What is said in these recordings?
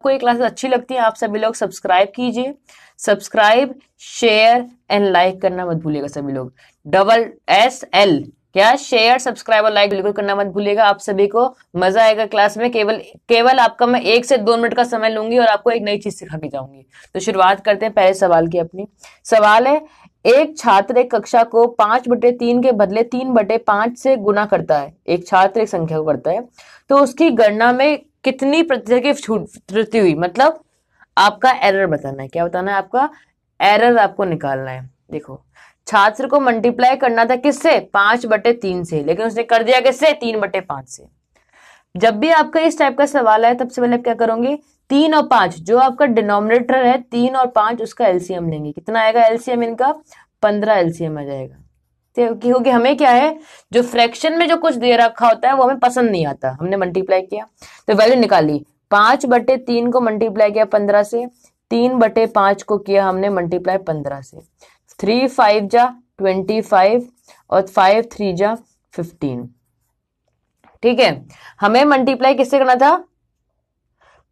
आपको ये क्लासेस अच्छी लगती है आप सभी लोग सब्सक्राइब कीजिए सब्सक्राइब शेयर एंड लाइक करना मत भूलिएगा सभी लोग डबल एस एल क्या शेयर सब्सक्राइब और लाइक बिल्कुल करना मत भूलिएगा आप सभी को मजा आएगा क्लास में केवल केवल आपका मैं एक से दो मिनट का समय लूंगी और आपको एक नई चीज सिखा के जाऊंगी तो शुरुआत करते हैं पहले सवाल की अपनी सवाल है एक छात्र एक कक्षा को पांच बटे तीन के बदले तीन बटे पांच से गुना करता है एक छात्र एक संख्या को करता है तो उसकी गणना में कितनी की छूट त्रुटि हुई मतलब आपका एरर बताना है क्या बताना है आपका एरर आपको निकालना है देखो छात्र को मल्टीप्लाई करना था किससे पांच बटे तीन से लेकिन उसने कर दिया किससे तीन बटे पांच से जब भी आपका इस टाइप का सवाल आए तब से पहले आप क्या करोगे तीन और पांच जो आपका डिनोमिनेटर है तीन और पांच उसका एलसीएम लेंगे कितना आएगा एलसीएम इनका पंद्रह एलसीएम आ जाएगा तो क्योंकि हमें क्या है जो फ्रैक्शन में जो कुछ दे रखा होता है वो हमें पसंद नहीं आता हमने मल्टीप्लाई किया तो वैल्यू निकाली पांच बटे तीन को मल्टीप्लाई किया पंद्रह से तीन बटे पांच को किया हमने मल्टीप्लाई पंद्रह से थ्री फाइव जा ट्वेंटी फाइव और फाइव थ्री जा फिफ्टीन ठीक है हमें मल्टीप्लाई किससे करना था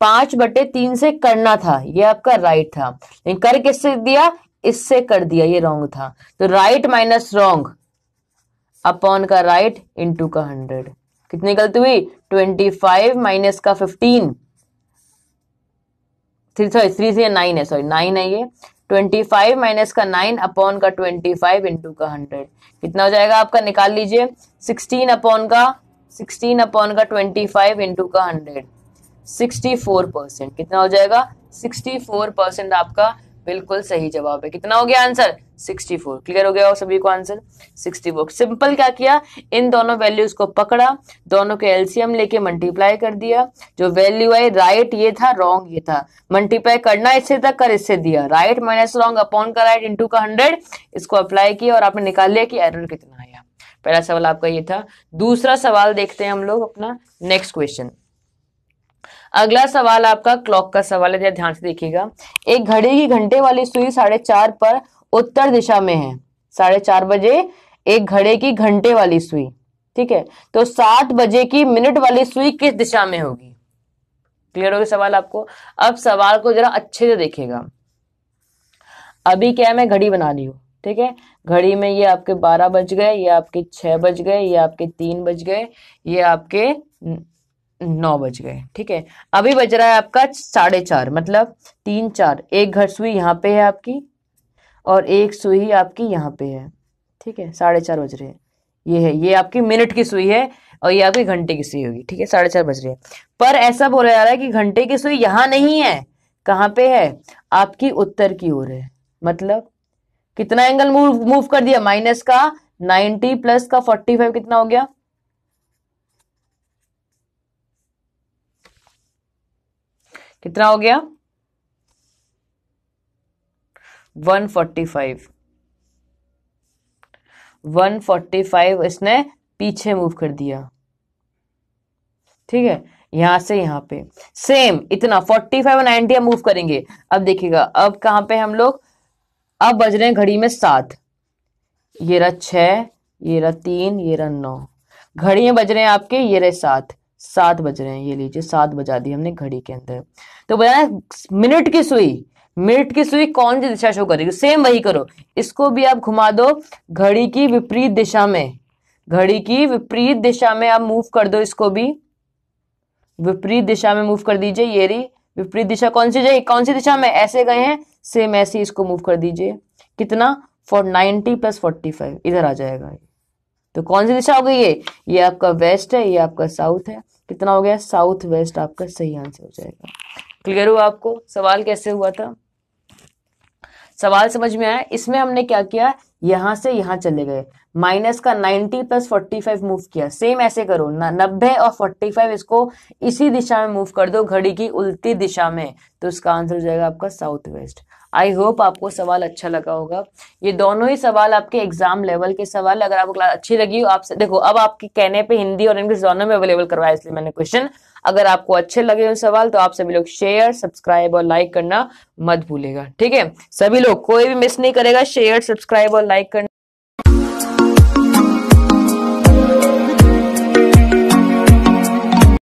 पांच बटे तीन से करना था ये आपका राइट था लेकिन कर किससे दिया इससे कर दिया ये रॉन्ग था तो राइट माइनस रॉन्ग अपॉन का राइट इंटू का हंड्रेड कितनी गलती हुई ट्वेंटी फाइव माइनस का फिफ्टीन थ्री सॉरी थ्री से नाइन है सॉरी नाइन है ये ट्वेंटी फाइव माइनस का नाइन अपॉन का ट्वेंटी फाइव इंटू का हंड्रेड कितना हो जाएगा आपका निकाल लीजिए सिक्सटीन अपॉन का सिक्सटीन अपॉन का ट्वेंटी फाइव इंटू का हंड्रेड सिक्सटी फोर परसेंट कितना हो जाएगा सिक्सटी फोर परसेंट आपका बिल्कुल सही जवाब है कितना हो गया आंसर 64 क्लियर हो गया सभी को आंसर 64 सिंपल क्या किया इन दोनों वैल्यूज को पकड़ा दोनों के एलसीएम लेके मल्टीप्लाई कर दिया जो वैल्यू आई राइट ये था रॉन्ग ये था मल्टीप्लाई करना इससे था कर इससे दिया राइट माइनस रॉन्ग अपॉन का राइट इंटू का हंड्रेड इसको अप्लाई किया और आपने निकाल लिया कि एरर कितना आया पहला सवाल आपका ये था दूसरा सवाल देखते हैं हम लोग अपना नेक्स्ट क्वेश्चन अगला सवाल आपका क्लॉक का सवाल है ध्यान से देखिएगा एक घड़ी की घंटे वाली सुई साढ़े चार पर उत्तर दिशा में है साढ़े चार बजे एक घड़े की घंटे वाली सुई ठीक है तो सात बजे की मिनट वाली सुई किस दिशा में होगी क्लियर होगी सवाल आपको अब सवाल को जरा अच्छे से देखिएगा अभी क्या है मैं घड़ी बना रही हूं ठीक है घड़ी में ये आपके बारह बज गए ये आपके छह बज गए ये आपके तीन बज गए ये आपके नौ बज गए ठीक है अभी बज रहा है आपका साढ़े चार मतलब तीन चार एक घर सुई यहाँ पे है आपकी और एक सुई आपकी यहाँ पे है ठीक है साढ़े चार बज रही है ये है ये आपकी मिनट की सुई है और ये आपकी घंटे की सुई होगी ठीक है साढ़े चार बज रही है पर ऐसा बोला जा रहा है कि घंटे की सुई यहाँ नहीं है कहाँ पे है आपकी उत्तर की ओर है मतलब कितना एंगल मूव मूव कर दिया माइनस का नाइनटी प्लस का फोर्टी फाइव कितना हो गया कितना हो गया 145 145 इसने पीछे मूव कर दिया ठीक है यहां से यहां पे सेम इतना 45 और नाइनटी मूव करेंगे अब देखिएगा अब कहां पे हम लोग अब बज रहे हैं घड़ी में सात ये रहा छह ये रहा तीन ये रहा नौ घड़ी में बज रहे हैं आपके ये रहे सात सात बज रहे हैं ये लीजिए सात बजा दी हमने घड़ी के अंदर तो बताया मिनट की सुई मिनट की सुई कौन सी दिशा शो करेगी सेम वही करो इसको भी आप घुमा दो घड़ी की विपरीत दिशा में घड़ी की विपरीत दिशा में आप मूव कर दो इसको भी विपरीत दिशा में मूव कर दीजिए ये रही विपरीत दिशा कौन सी जाएगी कौन सी दिशा में ऐसे गए हैं सेम ऐसे इसको मूव कर दीजिए कितना four ninety plus forty five इधर आ जाएगा तो कौन सी दिशा हो गई ये ये आपका वेस्ट है ये आपका साउथ है कितना हो गया साउथ वेस्ट आपका सही आंसर हो जाएगा क्लियर हुआ आपको सवाल कैसे हुआ था सवाल समझ में आया इसमें हमने क्या किया यहां से यहां चले गए माइनस का 90 प्लस 45 मूव किया सेम ऐसे करो नब्बे और 45 इसको इसी दिशा में मूव कर दो घड़ी की उल्टी दिशा में तो इसका आंसर हो जाएगा आपका साउथ वेस्ट आई होप आपको सवाल अच्छा लगा होगा ये दोनों ही सवाल आपके एग्जाम लेवल के सवाल अगर आपको क्लास अच्छी लगी हो आपसे देखो अब आपके कहने पे हिंदी और इंग्लिश दोनों में अवेलेबल करवाया इसलिए मैंने क्वेश्चन अगर आपको अच्छे लगे हो सवाल तो आप सभी लोग शेयर सब्सक्राइब और लाइक करना मत भूलेगा ठीक है सभी लोग कोई भी मिस नहीं करेगा शेयर सब्सक्राइब और लाइक करना